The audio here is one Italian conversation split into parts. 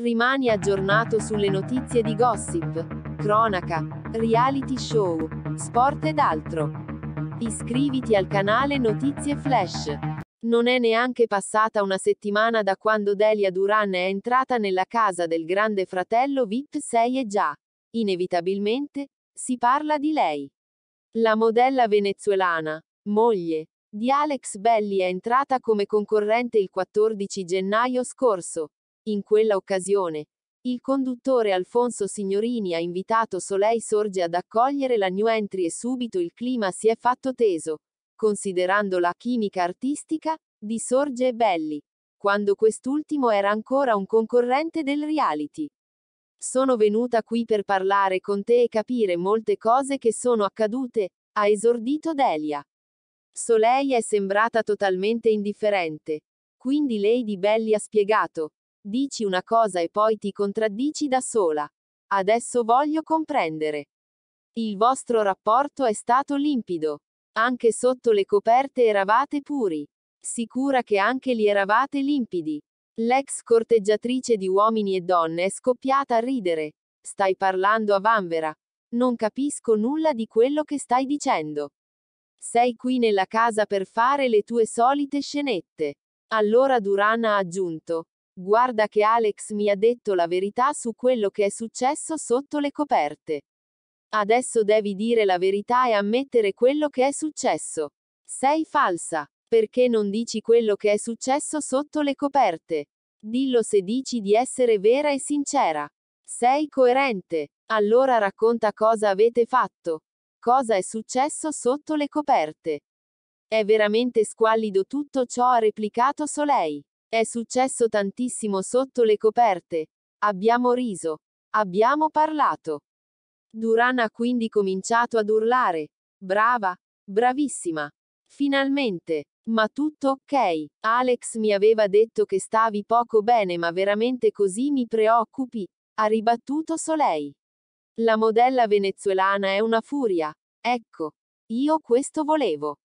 Rimani aggiornato sulle notizie di gossip, cronaca, reality show, sport ed altro. Iscriviti al canale Notizie Flash. Non è neanche passata una settimana da quando Delia Duran è entrata nella casa del grande fratello VIP 6 e già, inevitabilmente, si parla di lei. La modella venezuelana, moglie, di Alex Belli è entrata come concorrente il 14 gennaio scorso, in quella occasione, il conduttore Alfonso Signorini ha invitato Soleil Sorge ad accogliere la new entry e subito il clima si è fatto teso, considerando la chimica artistica di Sorge e Belli, quando quest'ultimo era ancora un concorrente del reality. Sono venuta qui per parlare con te e capire molte cose che sono accadute, ha esordito Delia. Soleil è sembrata totalmente indifferente. Quindi Lady Belli ha spiegato, Dici una cosa e poi ti contraddici da sola. Adesso voglio comprendere. Il vostro rapporto è stato limpido. Anche sotto le coperte eravate puri. Sicura che anche li eravate limpidi. L'ex corteggiatrice di uomini e donne è scoppiata a ridere. Stai parlando a vanvera. Non capisco nulla di quello che stai dicendo. Sei qui nella casa per fare le tue solite scenette. Allora Durana ha aggiunto. Guarda che Alex mi ha detto la verità su quello che è successo sotto le coperte. Adesso devi dire la verità e ammettere quello che è successo. Sei falsa. Perché non dici quello che è successo sotto le coperte? Dillo se dici di essere vera e sincera. Sei coerente. Allora racconta cosa avete fatto. Cosa è successo sotto le coperte. È veramente squallido tutto ciò ha replicato Solei. È successo tantissimo sotto le coperte. Abbiamo riso. Abbiamo parlato. Duran ha quindi cominciato ad urlare. Brava, bravissima. Finalmente. Ma tutto ok. Alex mi aveva detto che stavi poco bene, ma veramente così mi preoccupi, ha ribattuto Soleil. La modella venezuelana è una furia. Ecco, io questo volevo.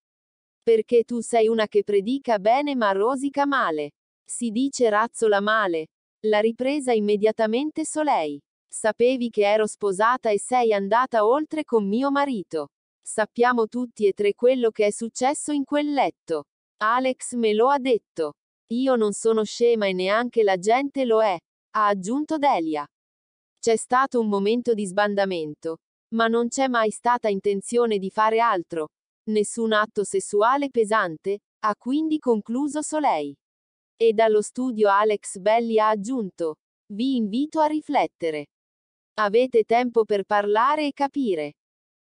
Perché tu sei una che predica bene ma rosica male. Si dice razzola male. La ripresa immediatamente Solei. Sapevi che ero sposata e sei andata oltre con mio marito. Sappiamo tutti e tre quello che è successo in quel letto. Alex me lo ha detto. Io non sono scema e neanche la gente lo è, ha aggiunto Delia. C'è stato un momento di sbandamento, ma non c'è mai stata intenzione di fare altro. Nessun atto sessuale pesante, ha quindi concluso Soleil. E dallo studio Alex Belli ha aggiunto. Vi invito a riflettere. Avete tempo per parlare e capire.